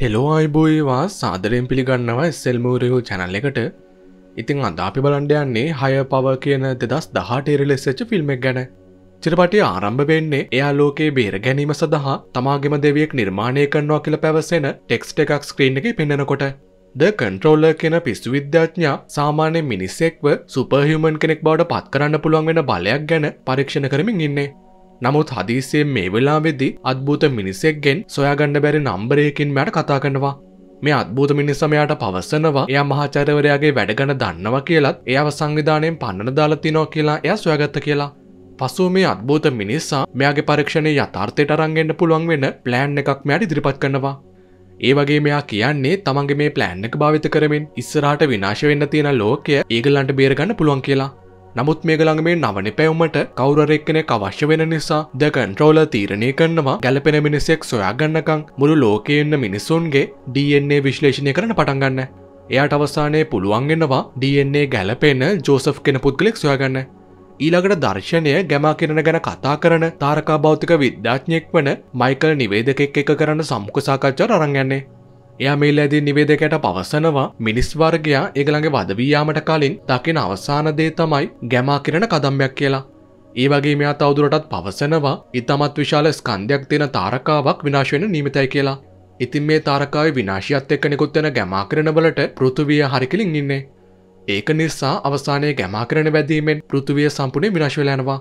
Hello අයිබෝයිවා සාදරයෙන් පිළිගන්නවා සෙල්මූරයෝ channel එකට ඉතිං අද අපි බලන්ඩ යන්නේ හය පව කියන දෙදස් දහට එරිලෙස්සච්ච ෆිල්ම්ක් ගැන චිරපටි ආරම්භ වෙන්නේ එයා ලෝකයේ බේර ගැනීම සඳහා තමාගෙම දෙවියෙක් නිර්මාණය කරනවා කියල පැවසෙන ටෙක්ස්ට එකක් ස්ක්‍රීන් එක පෙන්නෙනකොට ද කන්ට්‍රෝල්ල කියෙන පිස්සු විද්‍යාඥා සාමාන්‍ය මිනිස්සෙක්ව සුපහමන් කෙනෙක් බවට පත් කරන්න පුළුවන් වෙන බලයක් ගැන පරීක්ෂණ කරමින් ඉන්නේ නමුත් හදීසිය මේ වෙලා වෙද්දි අත්භූත මිනිසෙක්ගෙන් සොයාගන්න බැරි නම්බරයකින් මට කතා කරනවා මේ අත්භූත මිනිස්සමයාට පවසනවා එය මහාචරවරයාගේ වැඩගන දන්නවා කියලත් එයාව සංවිධානයෙන් පන්නන දාලා තිනෝ කියලා එය සොයාගත්ත කියලා. පසුව මේ අත්භූත මිනිස්සා මෙයාගේ පරීක්ෂණය යථර්ථයට අරන්ගෙන්න්න පුළුවන් වෙන ප්ලෑන් එකක් මෑට ඉදිරිපත් කරනවා. ඒ වගේ මෙයා කියන්නේ තමන්ගේ මේ ප්ලෑන් එක භාවිත කරමින් ඉස්සරහට විනාශ වෙන්න තියෙන ලෝකය ඒගලන්ට බේරගන්න පුළුවන් කියලා. නමුත් මේ ළඟ මේ නවන පැවුමට කවුරෙක්කෙනෙක් අවශ්‍ය වෙන නිසා ද කන්ට්‍රෝල තීරණය කරනවා ගැලපෙන මිනිසෙක් සොයාගන්නකං මුළු ලෝකයෙන්න මිනිසුන්ගේ DNA විශ්ලේෂණය කරන පටන්ගන්න. එයාට අවසානයේ පුළුවන්ගෙනවා DNA ගැලපෙන ජෝසෆ් කෙන පුද්ගලෙක් සොයාගන්න. ඊළඟට දර්ශනය ගැමා කරන ගැන කතා කරන තාරකා භෞතික විද්‍යාඥයෙක් වන මයිකල් නිවේදකෙක් එක කරන්න සම්ක සාකච්ඡා අරංගන්නේ එයා මේල් ඇදී නිවේදකයට පවසනවා මිනිස් වර්ගයා ඒගළඟ වදවීයාමට කලින් දකින අවසාන දේ තමයි ගැමා කිරණ කදම්බයක් කියලා. ඒ වගේ මෙයා තවදුරටත් පවසනවා ඉතාමත් විශාල ස්කන්ධයක් තියෙන තාරකාවක් විනාශ වෙන නිමිතයි කියලා. ඉතින් මේ තාරකාවේ විනාශයත් එක්ක නිකුත් වෙන ගැමා කිරණවලට පෘථුවිය හරිකලින් ඉන්නේ. ඒක නිසා අවසානයේ ගැමා කිරණ වැදීමෙන් පෘථුවිය සම්පූර්ණයෙන් විනාශ වෙලා යනවා.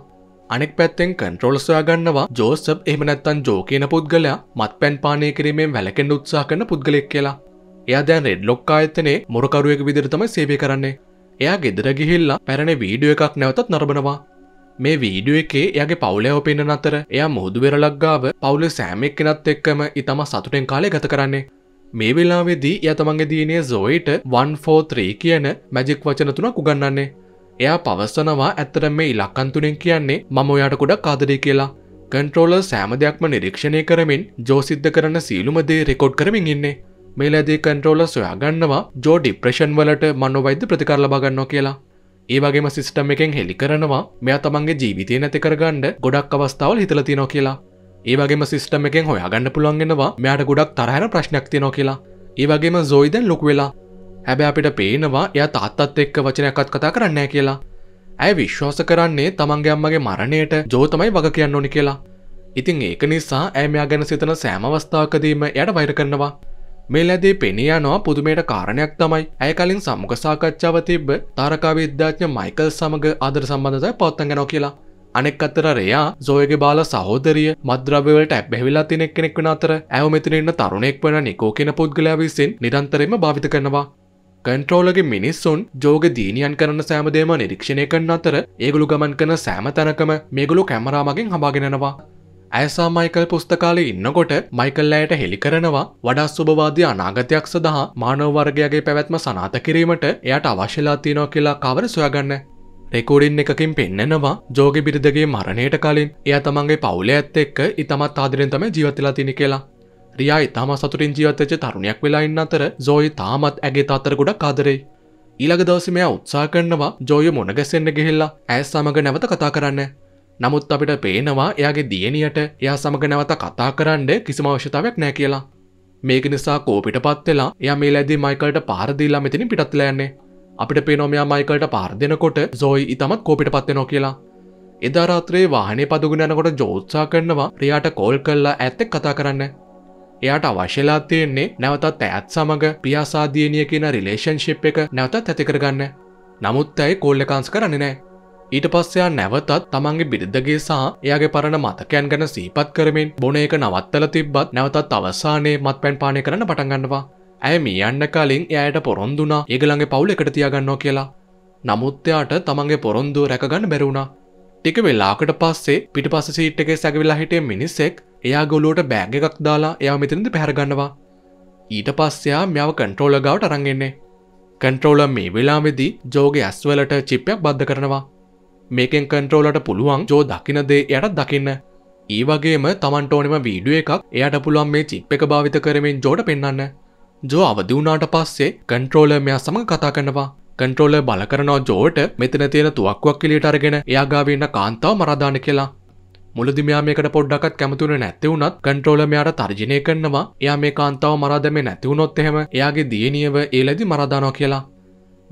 අනෙක් පැත්තෙන් කන්ට්‍රෝල් සොයාගන්නවා ජෝසප් එහමනැත්තන් ජෝ කියන පුද්ගලයා මත් පැන් පානය කිරීමෙන් වැලකෙන් උත්සා කරන පුද්ගලෙක් කියලා. එයා දැන් රෙඩ් ලොක් ආයතනේ මොරකරුවෙක් විදිරතම සේවය කරන්නේ. එයා ගෙදර ගිහිල්ලා පැරණ වීඩියෝ එකක් නැවතත් නරබනවා. මේ වීඩියෝ එකේ එයාගේ පවුලයෝ පෙන්න්න අතර එයා මුහුදුවෙරලක් ගාව පවුල සෑමෙක් කෙනත් එක්කම ඉතම සතුටෙන් කාලය ගත කරන්නේ. මේ වෙලාවෙදී ය තමන්ගේ දීනේ සොයිට 143 කියන මැජික් වචන තුනක් උගන්නන්නේ. එයා පවස්සනවා ඇත්තට මේ ඉලක්කන්තුනෙන් කියන්නේ මම ඔයාට ගොඩක් කාදරේ කියලා. කන්ට්‍රෝලර් සෑම දෙයක්ම නිරීක්ෂණය කරමින් ජෝ සිද්ධ කරන සියලුම දේ රෙකෝඩ් කරමින් ඉන්නේ. මේ ලැබී කන්ට්‍රෝලර් සොයාගන්නවා ජෝ ඩිප්‍රෙෂන් වලට මනෝවෛද්‍ය ප්‍රතිකාර ලබා ගන්නවා කියලා. ඒ වගේම සිස්ටම් එකෙන් හෙලි කරනවා මෙයා තමන්ගේ ජීවිතය නැති කරගන්න ගොඩක් අවස්ථාවල් හිතලා තියෙනවා කියලා. ඒ වගේම සිස්ටම් එකෙන් හොයාගන්න පුළුවන් වෙනවා මෙයාට ගොඩක් තරහන ප්‍රශ්නයක් තියෙනවා කියලා. ඒ වගේම ජෝයි දැන් ලොකු වෙලා හැබැ අපිට පේනවා එය තාත්තත් එක්ක වචනයක්ත් කතා කරන්න කියලා. ඇය විශ්වාස කරන්නේ තමන්ගේ අම්මගේ මරණයට ජෝතමයි වග කියන්න ඕනි කියලා. ඉතින් ඒක නිසා ඇමයා ගැන සිතන සෑමවස්ථාවකදීම යට වෛර කරනවා. මේ ලැදී පෙනියනවා පුදුමයට කාරණයක් තමයි ඇය කලින් සම්මුඛ සාකච්ඡාව තිබ්බ තාරකා විද්‍යාඥ මයිකල් සමඟ ආදර සම්බන්ධතාවය පවත්වගෙන කියලා. අනෙක් අතර රයා සෝයගේ බාල සහෝදරිය මද්‍රවලට ඇබ් බැවිලා තිනෙක් කෙනෙක් වෙන අතර ඇව මෙතන ඉන්න තරුණෙක් වන නිකෝ කෙන පුද්ගලයා විසින් නිරන්තරයෙන්ම භාවිත කරනවා කන්ට්‍රෝලගේ මිනිස්සුන් ජෝග දීනියන් කරන සෑමදේම නිරීක්ෂණය කරන අතර ඒගොලු ගමන් කන සෑම තැනකම මේගොලු කැමරාමගින් හබාගෙනවා ඇසා මයිකල් පුස්තකාලෙ ඉන්නකොට මයිකල් අයට හෙළි කරනවා වඩා සුභවාදී අනාගතයක් සඳහා මානවවර්ගයාගේ පැවැත්ම සනාත කිරීමට එයට අවශ්‍යලා තියෙනවා කියලා කවර සොයාගන්න. රෙකෝඩින් එකකින් පෙන්නනවා ජෝග බිරිදගේ මරණයට කලින් එය තමන්ගේ පවුල ඇත්ත එක්ක ඉතමත් ආදරෙන් තමයි ජීවත්වලා තිනි කියලා. රියා ඉතාම සතුරින් ජීවතච තරුණයක් වෙලා ඉන්න අතර ජෝයි තාමත් ඇගේ අතර ගොඩක් ආදරෙයි. ඊළඟ දවසේ මෙයා උත්සාහ කරනවා ජෝයි මොන ගැසෙන්න ගිහිල්ලා ඇය සමග නැවත කතා කරන්න. නමුත් අපිට පේනවා එයාගේ දියණියට එයා සමග නැවත කතා කරන්න කිසිම අවශ්‍යතාවයක් නැහැ කියලා. මේක නිසා කෝපිට පත් වෙලා එයා මේ ලැබදී මයිකල්ට පාර දීලා මෙතනින් පිටත් වෙලා යන්නේ. අපිට පේනවා මෙයා මයිකල්ට පාර දෙනකොට ජෝයි ඊටමත් කෝපිට පත් වෙනවා කියලා. එදා රාත්‍රියේ වාහනේ පදගෙන යනකොට ජෝ උත්සාහ කරනවා රියාට කෝල් කරලා ඇත්තෙක් කතා කරන්න. එයාට අවශ්‍යලා තියෙන්නේ නැවතත් ඇත් සමඟ පියාසාධියනිය කියන රිලේෂන්ශිප් එක නැවතත් ඇතිකරගන්න. නමුත් ඇයි කෝල්ලකාන්ස් කරන්නේ නෑ. ඊට පස්සයා නැවතත් තමන්ගේ බිරිද්ධගේ සහ එයාගේ පරණ මතකයන් ගැන සීපත් කරමින් බොන එක නවත්තල තිබ්බත් නැවතත් අවසානයේ මත් පැන් පානය කරන පටන්ගන්නවා. ඇය මේ අන්න කලින් එයට පොරොන්දුනා ඒගළඟේ පවුල එකට තියාගන්නවා කියලා. නමුත්්‍යයාට තමන්ගේ පොරොන්දුව රැකගන්න බැරුණා. ටික වෙලාකට පස්සේ පිටි පස සීට් එකේ සැගවිලා හිටේ මිනිස්සෙක් එයා ගොලුවට බෑග එකක් දාලා එයා මෙතනද පැහරගන්නවා ඊට පස්සයා මෙයාව කන්ට්‍රෝල ගාවට අරන්ගෙන්නේ කන්ට්‍රෝල මේ වෙලාමෙදී ජෝගේ ඇස්වලට චිප්පයක් බද්ධ කරනවා මේකෙන් කන්ට්‍රෝලට පුළුවන් ජෝ දකිනදේ යටත් දකින්න ඒ වගේම තමන්ටෝනෙම වීඩුව එකක් එයට පුළුවන් මේ චිප් එක භාවිත කරමින් ජෝට පෙන්න්න ජෝ අවදි වුණාට පස්සේ කන්ට්‍රෝල මෙයා සමඟ කතා කරනවා කන්ට්‍රෝල බල කරනවා ජෝට මෙතන තියෙන තුවක්කුවක් කිලියට අරගෙන එයාගාවන්න කාන්තාව මරදාන කියලා මුලදි මෙයා මේකට පොඩ්ඩක්වත් කැමතුනේ නැති වුණත් කන්ට්‍රෝලර් මෙයාට තර්ජනය කරනවා එයා මේ කාන්තාව මරා දැමේ නැති වුණොත් එහෙම එයාගේ දියණියව ඒ ලැබි මරා දානවා කියලා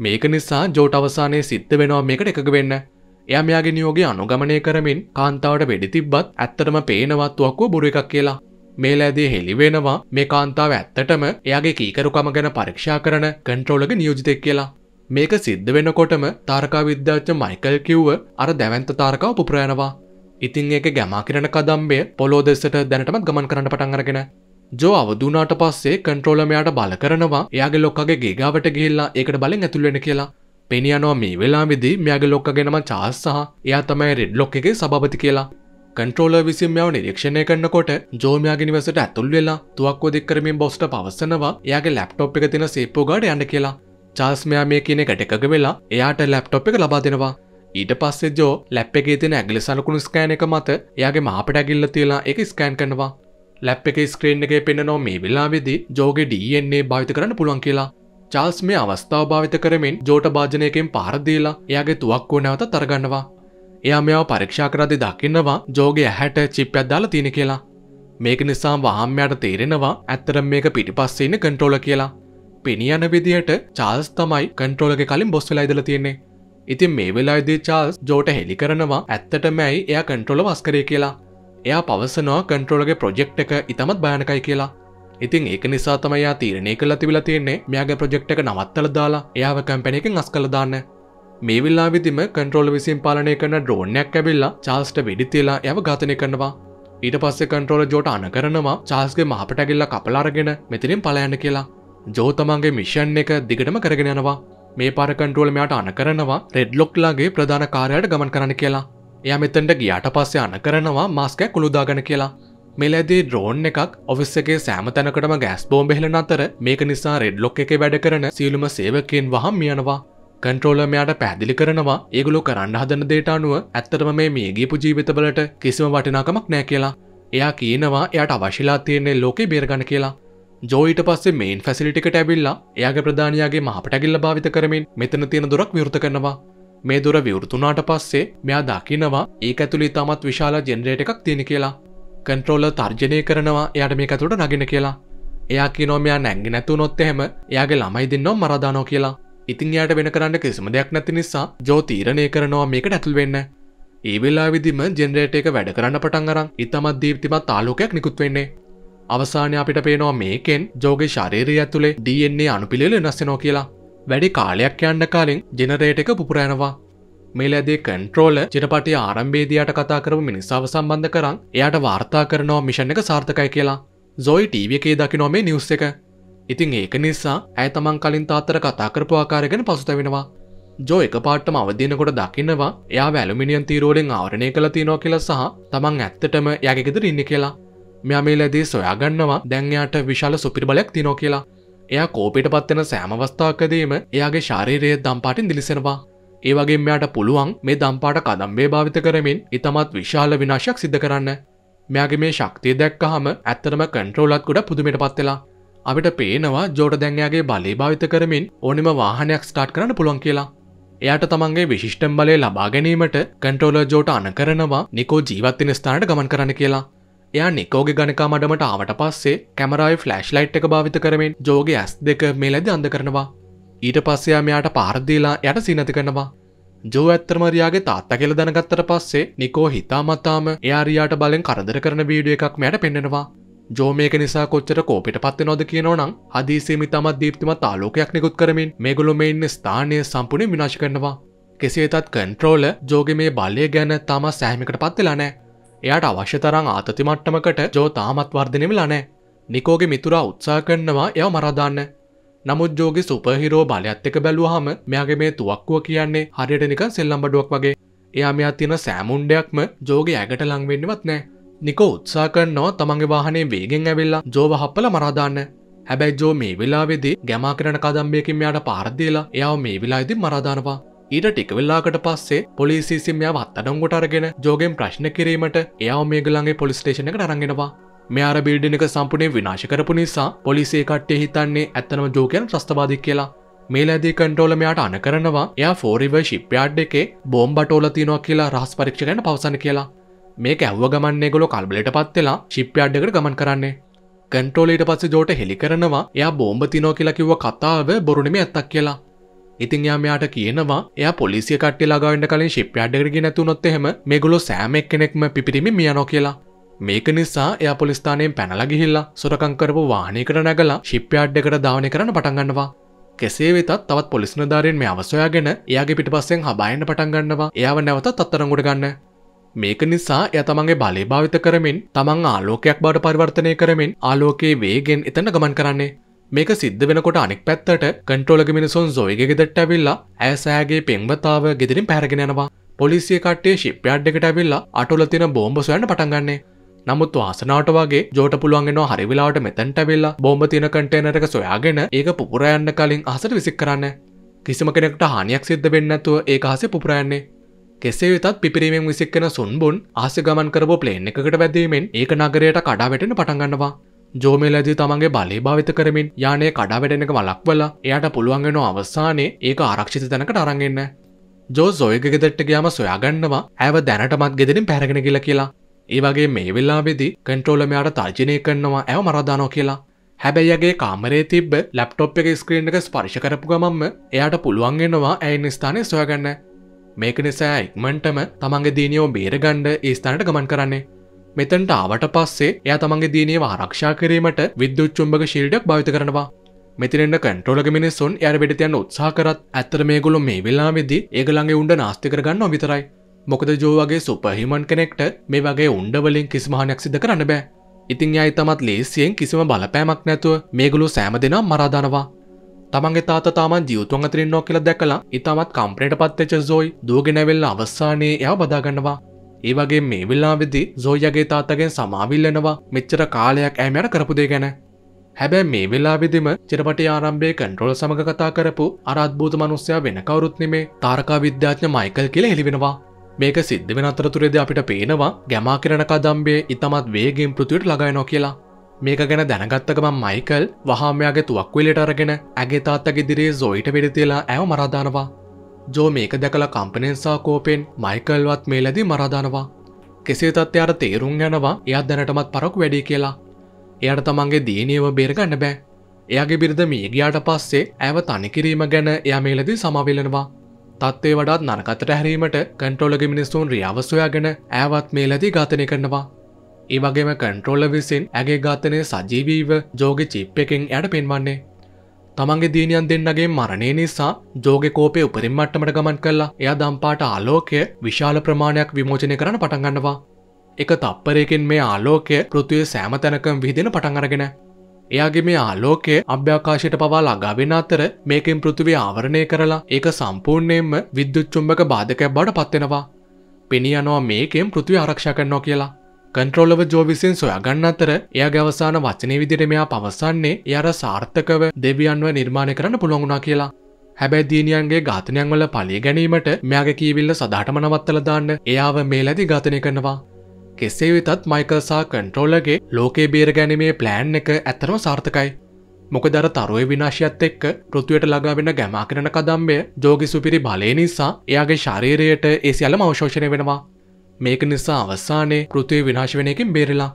මේක නිසා ජෝට අවසානයේ සිද්ධ වෙනවා මේකට එකග වෙන්න එයා මෙයාගේ නියෝගේ අනුගමනය කරමින් කාන්තාවට වෙඩි තිබ්බත් ඇත්තටම පේනවත් තුවක්කුව බොරු එකක් කියලා මේ ලෑදේ හෙළිවෙනවා මේ කාන්තාව ඇත්තටම එයාගේ කීකරුකම ගැන පරීක්ෂා කරන කන්ට්‍රෝලක නියෝජිතෙක් කියලා. මේක සිද්ධ වෙනකොටම තාරකා විද්‍යාච්ච මයිකල් කිව්ව අර දැවන්ත තාරකාව පුපුරයනවා. ඉතින් ඒක ගැමා කිරණ කදම්බය පොලෝ දෙසට දැනටමත් ගමන් කරන්න පටන් අරගෙන ජෝ අවදුනාට පස්සේ කන්ට්‍රෝලමයාට බල කරනවා එයාගේ ලොක්කගේ ගේගාවට ගිහිල්ලා ඒකට බලෙන් ඇතුල් වෙන කියලා පෙනියනවා මේ වෙලා විදි මෙයාගේ ලොක්ක ගෙනම චාස් සහ එයා තමයි රෙඩ් ලොක් එකේ සභාපති කියලා කන්ට්‍රෝල විසින් මෙයාව නිරීක්ෂණය කරනකොට ජෝමයාගේ නිවසට ඇතුල් වෙලා තුවක්කෝ දෙක් කරමින් බොස්ට පවසනවා එයාගේ ලැප්ටොප් එක තියෙන සේප්පු ගාඩ යන්න කියලා. චාල්ස් මෙයා මේ කියන එකට එකග වෙලා එයාට ලැප්ටොප් එක ලබා දෙනවා. ඊට පස්සේ ජෝ ලැප් එකේ තින ඇගිලි සලකුණු ස්කෑන එක මත එයාගේ මාපට ඇගිල්ල තියලා එක ස්කෑන් කරනවා ලැප් එක ස්ක්‍රීන් එකේ පෙන්නනවා මේ වෙලාවේදී ජෝගේ DNA භාවිත කරන්න පුළුවන් කියලා චාල්ස් මේ අවස්ථාව භාවිත කරමින් ජෝට භාජනයකෙන් පාරදීලා එයාගේ තුවක්කෝ නැවත තරගන්නවා එයා මෙයාව පරීක්ෂා කරදි දකින්නවා ජෝගේ ඇහැට චිප්පයක් දාලා තියෙන කියලා මේක නිසා වහම්මයට තේරෙනවා ඇත්තට මේක පිටිපස්සේ ඉන්න කන්ට්‍රෝලර් කියලා පෙනියන විදියට චාල්ස් තමයි කන්ට්‍රෝලර් එක කලින් බොස් වෙලා ඉඳලා තියෙන්නේ ඉතින් මේ වෙලායිදී චාල්ස් ජෝට හෙළි කරනවා ඇත්තටමැයි එය කන්ට්‍රෝල වස්කරය කියලා එයා පවසනවා කන්ට්‍රෝලගේ ප්‍රොජෙක්් එක ඉතමත් භයනකයි කියලා ඉතින් ඒක නිසා තමයා තීරණය කළ තිබල තියන්නේ මෙයාගේ ප්‍රොජෙක්් එක නවත්තල දාලා එයාව කැම්පැනයකින් අස් කළ දාන්න මේ විල්ලා විදිම කන්ට්‍රෝල විසින් පාලනය කරන ඩ්‍රෝනයක් ඇබිල්ලා චාල්ස්ට වෙඩිතිලා ඇව ඝාතනය කරනවා ඊට පස්සේ කන්ට්‍රෝල ජෝට අන කරනවා චාල්ස්ගේ මහපටැගිල්ල කපලාරගෙන මෙතිනින් පලයන්න කියලා ජෝතමන්ගේ මිෂන් එක දිගටම කරගෙන යනවා මේ පාර කන්ට්‍රෝල් මෙයාට අන කරනවා රෙඩ්ලොක්ලාගේ ප්‍රධාන කාරයට ගමන් කරන කියලා එයා මෙතැන්ට ගියාට පස්සේ අන කරනවා මාස්කෑ කුළුදාගන කියලා මෙලදී ඩ්‍රෝන් එකක් ඔෆිස්සගේ සෑම තැනකටම ගෑස් බෝම් බෙහෙලන අතර මේක නිසා රෙඩ්ලොක් එක වැඩ කරන සියලුම සේවකයෙන් වහම් මියනවා කන්ට්‍රෝලමයාට පැදිලි කරනවා ඒගුලු කරන්න හදන දේට අනුව ඇත්තටම මේ මියගීපු ජීවිතවලට කිසිම වටිනාකමක් නෑ කියලා එයා කියනවා එයට අවශිලා තියන්නේ ලෝකෙ බේරගන කියලා ජෝයිට පස්සේ මේන් ෆැසිලිටිකට ඇබිල්ලා එයාගේ ප්‍රධානයාගේ මහපටැගිල්ල භාවිත කරමින් මෙතන තියෙන දුරක් විවෘත කරනවා මේ දුර විවෘතුනාට පස්සේ මෙයා දකිනවා ඒ ඇතුළි තමත් විශාල ජෙනරේට එකක් තියෙන කියලා කන්ට්‍රෝල තර්ජනය කරනවා එයට මේ ඇතුට නගෙන කියලා එයා කිනෝමයා නැංගි නැතු නොත් එහෙම එයාගේ ළමයි දෙන්නවා මරදානෝ කියලා ඉතින් යායට වෙන කරන්න කිසිම දෙයක් නැති නිසා ජෝ තීරණය කරනවා මේකට ඇතුල් වෙන්න ඒ වෙලා විදිම ජෙනරේට එක වැඩ කරන්න පටන් අරන් ඉතමත් දීප්තිමත් තාලෝකයක් නිකුත් වෙන්නේ අවසානය අපිට පේනවා මේකෙන් ජෝගේ ශරීරය ඇතුළේ DNA අනුපිළිවෙල වෙනස්සෙනවා කියලා. වැඩි කාලයක් යන්න කලින් ජෙනරේට් එක පුපුරනවා. මේ ලැබේ කන්ට්‍රෝල චිරපටි ආරම්භයේදීයට කතා කරපු මිනිස්සාව සම්බන්ධ කරන් එයාට වාර්තා කරනවා මිෂන් එක සාර්ථකයි කියලා. ජොයි ටීවී එකේ දකිනවා මේ නිවුස් එක. ඉතින් ඒක නිසා ඇය තමන් කලින් තාත්තට කතා කරපු ආකාරයගෙන පසුතැවෙනවා. ජෝ එක පාටම අවදිනකොට දකින්නවා එයා වැලුමිනියන් තීරුවලින් ආවරණය කළ තියෙනවා කියලා සහ තමන් ඇත්තටම යගෙදර ඉන්න කියලා. මෙයා මේ ලැදී සොයාගන්නවා දැන්යාට විශාල සුපිරිබලයක් තිනෝ කියලා එයා කෝපිට පත්වෙන සෑමවස්ථාකදීම එයාගේ ශාරීරයේ දම්පාටින් දිලිසෙනවා ඒ වගේ මෙයාට පුළුවන් මේ දම්පාට කදම්බේ භාවිත කරමින් ඉතමත් විශාල විනාශයක් සිද්ධ කරන්න මෙයාගේ මේ ශක්තිය දැක්කහම ඇත්තරම කන්ට්‍රෝලත් ගොඩ පුදුමට පත්වෙලා අපිට පේනවා ජෝට දැන්යාගේ බලේ භාවිත කරමින් ඕනෙම වාහනයක් ස්ටාට් කරන්න පුළුවන් කියලා. එයට තමන්ගේ විශිෂ්ටම් බලය ලබා ගැනීමට කන්ට්‍රෝල ජෝට අන කරනවා නිකෝ ජීවත්තින ස්ථානට ගමන් කරන්න කියලා එයා නිකෝගේ ගණකා මඩමට ආවට පස්සේ කැමරායි ෆ්ලෑශ් ලයිට් එක භාවිත කරමින් ජෝගේ ඇස් දෙක මෙලැදි අඳ කරනවා ඊට පස්සයා මෙයාට පාරදීලා යට සිනති කරනවා ජෝ ඇත්තරමරයාගේ තාත්ත කෙල දැනගත්තට පස්සේ නිකෝ හිතාමත්තාම එයාරයාට බලෙන් කරදර කරන වීඩිය එකක් මයට පෙන්නෙනවා ජෝ මේක නිසා කොච්චර කෝපිට පත්ත නොද කියනවනම් හදීසේමි තමත් දීප්තිමත් ආලෝකයක් නිකුත් කරමින් මේගොලොම ඉන්න ස්ථානය සම්පුර්ණ විනාශ කරනවා. කෙසේ තත් කන්ට්‍රෝල ජෝග මේ බලය ගැන තම සෑමිකට පත්වෙලා නෑ එයාට අවශ්‍ය තරං ආතති මට්ටමකට ජෝ තාමත් වර්ධනය වෙලා නෑ. නිකෝගේ මිතුරා උත්සා කරනවා එයා මරාදාන්න. නමුත් ජෝගේ සුපහිරෝ බලයත් එක බැලුවහම මෙයාගේ මේ තුවක්කුව කියන්නේ හරියට නිකන් සෙල්ලම්බඩුවක් වගේ. එයා මෙයා තියෙන සෑමුන්ඩයක්ම ජෝගේ ඇගට ලංවෙන්නවත් නෑ. නිකෝ උත්සා කරනවා තමන්ගේ වාහනේ වේගෙන් ඇවිල්ලා ජෝව හප්පල මරාදාන්න. හැබැයි ජෝ මේ වෙලාවෙදී ගැමා කරන කදම්බයකින් මෙයාට පාරදීලා එයාව මේ වෙලාවෙදී මරාදානවා. ඊට ටික වෙල්ලාකට පස්සේ පොලිසිසිම්යාව අත්තඩංගොට අරගෙන ජෝගෙන් ප්‍රශ්න කිරීමට එයාව මේගලන්ගේ පොලිස්ටේෂනක අරගෙනවා මෙයාර බිල්ඩිනක සම්පුනේ විනාශ කරපු නිසා පොලිසිය කට්ටේ හිතන්නේ ඇත්තනම ජෝකයන් ්‍රස්ථවාදක් කියලා මේලදී කටෝල මෙයාට අන කරනවා එයා ෆෝරිව ශිප්්‍යාඩ් එකේ බෝම්බටෝල තිනවා කියලා රහස් පරීක්ෂ ගැන පවසන කියලා මේක ඇව්ව ගමන්නේ ගොලො කල්බලට පත්වෙලා ශිප්්‍යාඩ්ඩකට ගමන් කරන්නේ කටෝලට පස්ස ජෝට හෙළි කරනවා එයා බෝම්බ තිනෝ කියලා කිව්ව කතාව බොරුණම ඇත්තක් කියලා ඉතින් යා මෙයාට කියනවා එයා පොලිසිය කට්ටිය ළඟාවෙන්න කලින් ෂිප්යාඩ් එකට ගියේ නැති වුණොත් එහෙම මේගොල්ලෝ සෑම එක්කෙනෙක්ම පිපිරීමේ මියනවා කියලා. මේක නිසා එයා පොලිස්ථානයෙන් පැනලා ගිහිල්ලා සොරකම් කරපු වාහනයකට නැගලා ෂිප්යාඩ් එකට ධාවනය කරන්න පටන් ගන්නවා. කෙසේ වෙතත් තවත් පොලිස් නිලධාරීන් මේ අවසොයාගෙන එයාගේ පිටිපස්සෙන් හබායන්න පටන් ගන්නවා. එයාව නැවතත් අත්අඩංගුවට ගන්න. මේක නිසා එය තමන්ගේ බලය භාවිත කරමින් තමන් ආලෝකයක් බවට පරිවර්තනය කරමින් ආලෝකයේ වේගෙන් එතන ගමන් කරන්නේ මේක සිද්ධ වෙනකොට අනෙක් පැත්තට කන්ට්‍රෝලක මිනිසුන් සොයිගේ ගෙදරට ඇවිල්ලා ඇය සෑගේ පෙම්වතාව ගෙදරින් පැරගෙන යනවා. පොලිසිය කට්ටේ ශිප්යාඩ් එකට ඇවිල්ලා අටවල තියෙන බෝම්බ සොයන්න පටන් ගන්නෑ. නමුත් වාසනාවට වගේ ජෝට පුළුවන්ගෙන හරිවිලාට මෙතැන්ට වෙල්ලා බොම්බ තින කටේනටක සොයාගෙන ඒක පුපුරයන්න කලින් අහසට විසික් කරන්න. කිසිම කෙනෙක්ට හානියක් සිද්ධ වෙන්නැතුව ඒ හසේ පුපුරයන්නේ. කෙසේ වෙතත් පිපිරීමෙන් විසික්කෙන සුන්බුන් ආස ගමන් කරපු ප්ලේන් එකකට වැදීමෙන් ඒක නගරයට කඩාවැටෙන පටන්ගන්නවා ජෝමේලදී තමන්ගේ බලේ භාවිත කරමින් යානය කඩා වැඩෙනක වලක්වලා එයට පුළුවන්ගෙන අවස්සානයේ ඒක ආරක්ෂිත තැනකට අරගෙන්න්න. ජෝ සොයක ගෙදට්ට ගයාම සොයාගන්නවා ඇව දැනටමත් ගෙදරින් පැරගෙන කියල කියලා. ඒවගේ මේ වෙල්ලාබෙදි කන්ට්‍රෝලමයාට තර්ජනය කරනවා ඇව මරදානෝ කියලා. හැබැයිගේ කාමරේ තිබ ලැප්ටොප් එක ස්ක්‍රීන් එක ස්පර්ශ කරපු ගමම්ම එයට පුළුවන්ගෙනවා ඇයින් ස්ථානය සොයගන්න. මේක නිසා ඉක්මන්ටම තමන්ගේ දීනියෝ බේරගණ්ඩ ඒ ස්ථානට ගමන් කරන්නේ. මෙතන්ට ආවට පස්සේ එයා තමන්ගේ දිනේව ආරක්ෂා කිරීමට විද්‍යුත් චුම්බක ශීල්ඩයක් භාවිත කරනවා. මෙතිරෙන්ට කැන්ට්‍රෝලක මිනිස්සුන් එයට වෙඩට යන්න උත්සාහ කරත් ඇත්තට මේගොල්ලෝ මේ වෙලාවේදී ඒගොල්ලන්ගේ උණ්ඩ නාස්ති කරගන්නවා විතරයි. මොකද ජෝවගේ සුපහිමන් කෙනෙක්ට මේ වගේ උන්ඩවලින් කිස්මහනයක් සිද කරන්න බෑ. ඉතින් අයි තමත් ලේසියෙන් කිසිම බලපෑමක් නැතුව මේගුලු සෑම දෙනම් මරාධනවා. තමන්ගේ තාත තාමන් ජීවතුන් අතරින් නො කියල දැකලා ඉතාමත් කම්ප්‍රේට පත්තච සෝයි දූගෙනැවෙල්ල අවස්සානයේ එයා බදාගන්නවා ඒ වගේ මේ වෙල්ලා වෙදදි සෝයගේ තාත්තගෙන් සමාවිල්ලනවා මෙච්චර කාලයක් ඇමයට කරපු දෙ ගැන හැබැ මේ වෙලා විදිම චිරපටි ආරම්භය කන්ට්‍රෝල් සමඟ කතා කරපු අරත්භූත මනුස්්‍යයා වෙන කවරුත්නෙමේ තාරකා විද්‍යාඥ මයිකල් කියල හෙළිවෙනවා මේක සිද්ධ වෙන අතරතුරේද අපිට පේනවා ගැමා කරන කදම්බේ ඉතමත් වේගෙන් පෘතිවට ලගයනෝ කියලා මේක ගැන දැනගත්තකම මයිකල් වහාමයාගේ තුවක්වෙලට අරගෙන ඇගේ තාත්තගේ දිරේ සොයිට පිඩිතිලා ඇව මරාධානවා ජෝ මේක දැකලා කම්පනෙන්සා කෝපෙන් මයිකල්වත් මේ ලැදි මරාදානවා. කෙසේ තත්ත්යාට තේරුම් යනවා එයත් දැනටමත් පරක් වැඩි කියලා. එයට තමන්ගේ දීනියව බේරගන්න බෑ. එයාගේ බිරිද මීගයාට පස්සේ ඇව තනිකිරීම ගැන එයා මේලදී සමවිලෙනවා. තත්වේ වඩාත් නරකතට හැරීමට කන්ට්‍රෝලග මිනිස්සුන් රියවසොයාගෙන ඇවත් මේලදී ඝාතනය කරනවා. ඒවගේම කන්ට්‍රෝල විසින් ඇගේ ඝාතනය සජීවීව ජෝග චිප් එකෙන් යට පෙන්වන්නේ. තමන්ගේ දීනියන් දෙන්නගේ මරණය නිසා ජෝග කෝපය උපරිම් මට්ටමට ගමන් කල්ලා එයා දම්පාට ආලෝකය විශාල ප්‍රමාණයක් විමෝචනය කරන පටන්ගන්නවා. එක තප්පරයකින් මේ ආලෝකය පෘතිය සෑම තැනකම් විහිදෙන පටන්ගරගෙන. එයාගේ මේ ආලෝකය අභ්‍යාකාශයට පවා ලගාවෙන අතර මේකෙන් පෘතිවේ ආවරණය කරලා ඒක සම්පූර්ණයෙන්ම විද්‍යුච්චුම්භක බාධකයක් බඩ පත්වෙනවා. පෙනියනවා මේකෙන් පෘතිව ආරක්ෂා කරනවා කියලා. කන්ට්‍රෝලව ජෝ විසින් සොයාගන්න අතර එයාගේ අවසාන වචනය විදිහට මෙයා පවසන්නේ එයාර සාර්ථකව දෙවියන්ව නිර්මාණය කරන්න පුළුවන් වුණා කියලා. හැබැයි දීනියන්ගේ ඝාතනයන් වල පලිය ගැනීමට මෙයාගේ කීවිල්ල සදාටම නවත්තල දාන්න එයාව මේ ලැබි ඝාතනය කරනවා. කෙසේ වෙතත් මයිකල් සා කන්ට්‍රෝලගේ ලෝකේ බේර ගැනීමේ ප්ලෑන් එක ඇතරම සාර්ථකයි. මොකද අර තරුවේ විනාශයත් එක්ක පෘථුවියට ළඟා වෙන ගැමා කරන කදම්බය ජෝගි සුපිරි බලය නිසා එයාගේ ශරීරයට ඒ සියල්ලම අවශෝෂණය වෙනවා. මේක නිසා අවස්සානයේ කෘතිය විනාශ වෙන එකින් බේරලා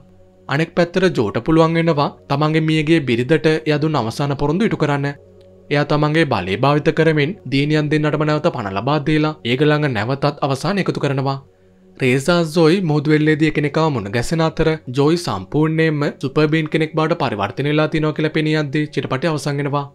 අනෙක් පැත්තර ජෝට පුළුවන් වෙනවා තමන්ගේ මියගේ බිරිදට යදුන් අවසාන පොරොන්දු ඉටු කරන්න. එයා තමන්ගේ බලේ භාවිත කරමින් දීනියන් දෙන්නටම නැවත පණ ලබාදීලා ඒගළඟ නැවතත් අවසාන එකතු කරනවා. රේසා සෝයි මුහදුවෙල්ලේදී කෙනෙකව මුණ ගැසෙන අතර ජෝයි සම්පූර්ණයෙන්ම සුපබීන් කෙනෙක් බාට පරිවර්තනයලා තිනෝ කියල පෙනියද්දී චිටපට අවසංගෙනවා.